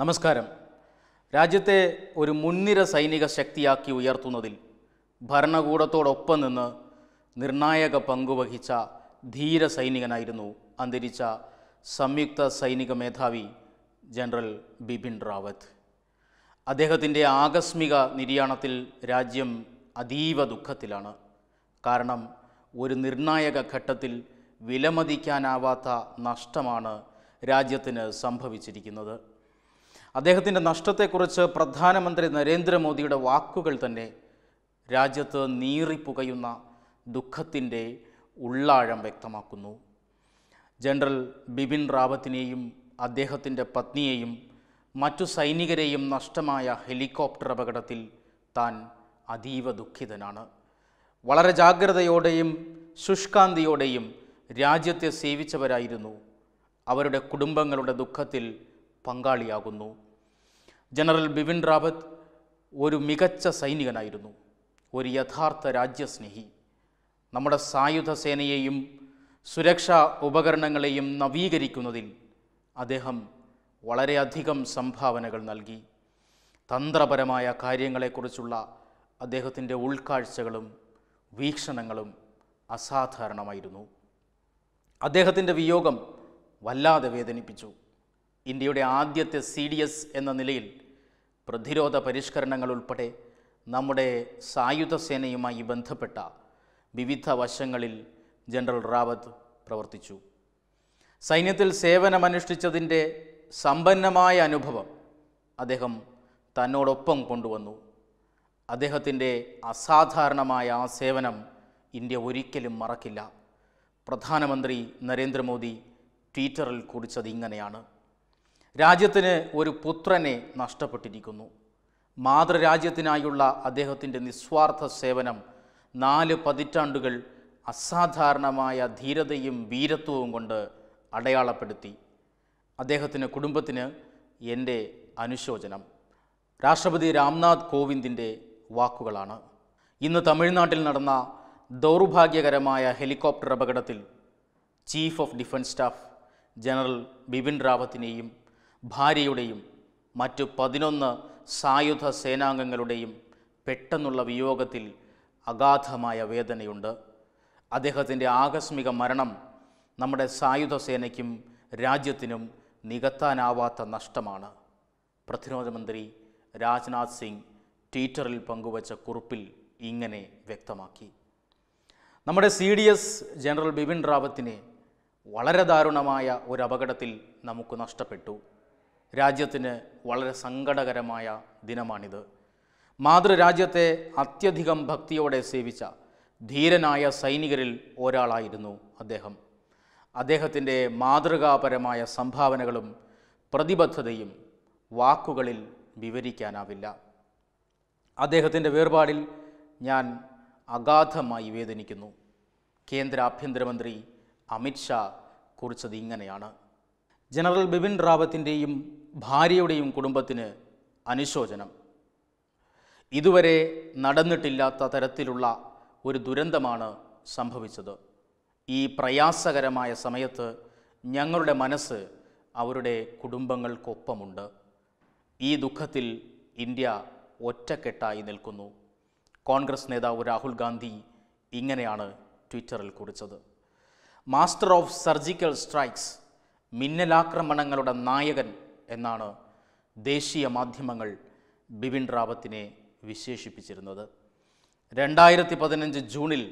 നമസ്കാരം രാജ്യത്തെ ഒരു മുൻനിര സൈനിക ശക്തിയാക്കി ഉയർത്തുന്നതിൽ ഭരണകൂടത്തോടൊപ്പം നിന്ന് നിർണായക പങ്കുവഹിച്ച ധീര സൈനികനായിരുന്നു അന്തരിച്ച സംയുക്ത സൈനിക മേധാവി ജനറൽ ബിപിൻ റാവത്ത് അദ്ദേഹത്തിൻ്റെ ആകസ്മിക നിര്യാണത്തിൽ രാജ്യം അതീവ ദുഃഖത്തിലാണ് കാരണം ഒരു നിർണായക ഘട്ടത്തിൽ വിലമതിക്കാനാവാത്ത നഷ്ടമാണ് രാജ്യത്തിന് സംഭവിച്ചിരിക്കുന്നത് അദ്ദേഹത്തിൻ്റെ നഷ്ടത്തെക്കുറിച്ച് പ്രധാനമന്ത്രി നരേന്ദ്രമോദിയുടെ വാക്കുകൾ തന്നെ രാജ്യത്ത് നീറിപ്പുകയുന്ന ദുഃഖത്തിൻ്റെ ഉള്ളാഴം വ്യക്തമാക്കുന്നു ജനറൽ ബിപിൻ റാവത്തിനെയും അദ്ദേഹത്തിൻ്റെ പത്നിയെയും മറ്റു സൈനികരെയും നഷ്ടമായ ഹെലികോപ്റ്റർ അപകടത്തിൽ താൻ അതീവ ദുഃഖിതനാണ് വളരെ ജാഗ്രതയോടെയും ശുഷ്കാന്തിയോടെയും രാജ്യത്തെ സേവിച്ചവരായിരുന്നു അവരുടെ കുടുംബങ്ങളുടെ ദുഃഖത്തിൽ പങ്കാളിയാകുന്നു ജനറൽ ബിപിൻ റാവത്ത് ഒരു മികച്ച സൈനികനായിരുന്നു ഒരു യഥാർത്ഥ രാജ്യസ്നേഹി നമ്മുടെ സായുധ സേനയെയും സുരക്ഷാ ഉപകരണങ്ങളെയും നവീകരിക്കുന്നതിൽ അദ്ദേഹം വളരെയധികം സംഭാവനകൾ നൽകി തന്ത്രപരമായ കാര്യങ്ങളെക്കുറിച്ചുള്ള അദ്ദേഹത്തിൻ്റെ ഉൾക്കാഴ്ചകളും വീക്ഷണങ്ങളും അസാധാരണമായിരുന്നു അദ്ദേഹത്തിൻ്റെ വിയോഗം വല്ലാതെ വേദനിപ്പിച്ചു ഇന്ത്യയുടെ ആദ്യത്തെ സി ഡി എസ് എന്ന നിലയിൽ പ്രതിരോധ പരിഷ്കരണങ്ങൾ ഉൾപ്പെടെ നമ്മുടെ സായുധ സേനയുമായി ബന്ധപ്പെട്ട വിവിധ വശങ്ങളിൽ ജനറൽ റാവത്ത് പ്രവർത്തിച്ചു സൈന്യത്തിൽ സേവനമനുഷ്ഠിച്ചതിൻ്റെ സമ്പന്നമായ അനുഭവം അദ്ദേഹം തന്നോടൊപ്പം കൊണ്ടുവന്നു അദ്ദേഹത്തിൻ്റെ അസാധാരണമായ ആ സേവനം ഇന്ത്യ ഒരിക്കലും മറക്കില്ല പ്രധാനമന്ത്രി നരേന്ദ്രമോദി ട്വിറ്ററിൽ കുറിച്ചത് ഇങ്ങനെയാണ് രാജ്യത്തിന് ഒരു പുത്രനെ നഷ്ടപ്പെട്ടിരിക്കുന്നു മാതൃരാജ്യത്തിനായുള്ള അദ്ദേഹത്തിൻ്റെ നിസ്വാർത്ഥ സേവനം നാല് പതിറ്റാണ്ടുകൾ അസാധാരണമായ ധീരതയും വീരത്വവും കൊണ്ട് അടയാളപ്പെടുത്തി അദ്ദേഹത്തിന് കുടുംബത്തിന് എൻ്റെ അനുശോചനം രാഷ്ട്രപതി രാംനാഥ് കോവിന്ദിൻ്റെ വാക്കുകളാണ് ഇന്ന് തമിഴ്നാട്ടിൽ നടന്ന ദൗർഭാഗ്യകരമായ ഹെലികോപ്റ്റർ അപകടത്തിൽ chief of defence staff general Bipin റാവത്തിനെയും ഭാര്യയുടെയും മറ്റു പതിനൊന്ന് സായുധ സേനാംഗങ്ങളുടെയും പെട്ടെന്നുള്ള വിയോഗത്തിൽ അഗാധമായ വേദനയുണ്ട് അദ്ദേഹത്തിൻ്റെ ആകസ്മിക മരണം നമ്മുടെ സായുധ സേനയ്ക്കും രാജ്യത്തിനും നികത്താനാവാത്ത നഷ്ടമാണ് പ്രതിരോധമന്ത്രി രാജ്നാഥ് സിംഗ് ട്വിറ്ററിൽ പങ്കുവച്ച കുറിപ്പിൽ ഇങ്ങനെ വ്യക്തമാക്കി നമ്മുടെ C D S general Bipin റാവത്തിനെ വളരെ ദാരുണമായ ഒരു അപകടത്തിൽ നമുക്ക് നഷ്ടപ്പെട്ടു രാജ്യത്തിന് വളരെ സങ്കടകരമായ ദിനമാണിത് മാതൃരാജ്യത്തെ അത്യധികം ഭക്തിയോടെ സേവിച്ച ധീരനായ സൈനികരിൽ ഒരാളായിരുന്നു അദ്ദേഹം അദ്ദേഹത്തിൻ്റെ മാതൃകാപരമായ സംഭാവനകളും പ്രതിബദ്ധതയും വാക്കുകളിൽ വിവരിക്കാനാവില്ല അദ്ദേഹത്തിൻ്റെ വേർപാടിൽ ഞാൻ അഗാധമായി വേദനിക്കുന്നു കേന്ദ്ര ആഭ്യന്തരമന്ത്രി അമിത്ഷാ കുറിച്ചത് ഇങ്ങനെയാണ് ജനറൽ ബിപിൻ റാവത്തിൻ്റെയും ഭാര്യയുടെയും കുടുംബത്തിന് അനുശോചനം ഇതുവരെ നടന്നിട്ടില്ലാത്ത തരത്തിലുള്ള ഒരു ദുരന്തമാണ് സംഭവിച്ചത് ഈ പ്രയാസകരമായ സമയത്ത് ഞങ്ങളുടെ മനസ്സ് അവരുടെ കുടുംബങ്ങൾക്കൊപ്പമുണ്ട് ഈ ദുഃഖത്തിൽ ഇന്ത്യ ഒറ്റക്കെട്ടായി നിൽക്കുന്നു കോൺഗ്രസ് നേതാവ് രാഹുൽ ഗാന്ധി ഇങ്ങനെയാണ് ട്വിറ്ററിൽ കുറിച്ചത് മാസ്റ്റർ ഓഫ് സർജിക്കൽ സ്ട്രൈക്സ് മിന്നലാക്രമണങ്ങളുടെ നായകൻ എന്നാണ് ദേശീയ മാധ്യമങ്ങൾ ബിപിൻ റാവത്തിനെ വിശേഷിപ്പിച്ചിരുന്നത് രണ്ടായിരത്തി പതിനഞ്ച് ജൂണിൽ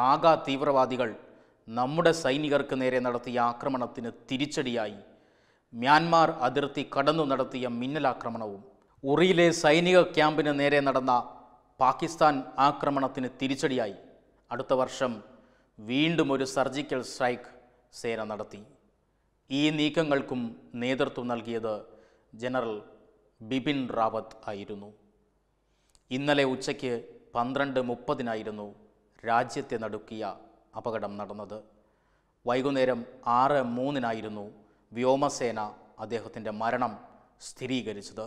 നാഗ തീവ്രവാദികൾ നമ്മുടെ സൈനികർക്ക് നേരെ നടത്തിയ ആക്രമണത്തിന് തിരിച്ചടിയായി മ്യാൻമാർ അതിർത്തി കടന്നു നടത്തിയ മിന്നലാക്രമണവും ഉറിയിലെ സൈനിക ക്യാമ്പിന് നേരെ നടന്ന പാകിസ്ഥാൻ ആക്രമണത്തിന് തിരിച്ചടിയായി അടുത്ത വർഷം വീണ്ടും ഒരു സർജിക്കൽ സ്ട്രൈക്ക് സേന നടത്തി ഈ നീക്കങ്ങൾക്കും നേതൃത്വം നൽകിയത് ജനറൽ ബിപിൻ റാവത്ത് ആയിരുന്നു ഇന്നലെ ഉച്ചയ്ക്ക് പന്ത്രണ്ട് മുപ്പതിനായിരുന്നു രാജ്യത്തെ നടുക്കിയ അപകടം നടന്നത് വൈകുന്നേരം ആറ് മൂന്നിനായിരുന്നു വ്യോമസേന അദ്ദേഹത്തിൻ്റെ മരണം സ്ഥിരീകരിച്ചത്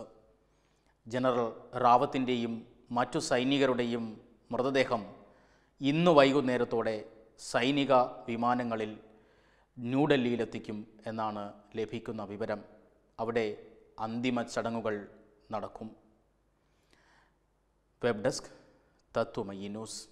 ജനറൽ റാവത്തിൻ്റെയും മറ്റു സൈനികരുടെയും മൃതദേഹം ഇന്ന് വൈകുന്നേരത്തോടെ സൈനിക വിമാനങ്ങളിൽ ന്യൂഡൽഹിയിലെത്തിക്കും എന്നാണ് ലഭിക്കുന്ന വിവരം അവിടെ അന്തിമ ചടങ്ങുകൾ നടക്കും വെബ് ഡെസ്ക് തത്വമയി ന്യൂസ്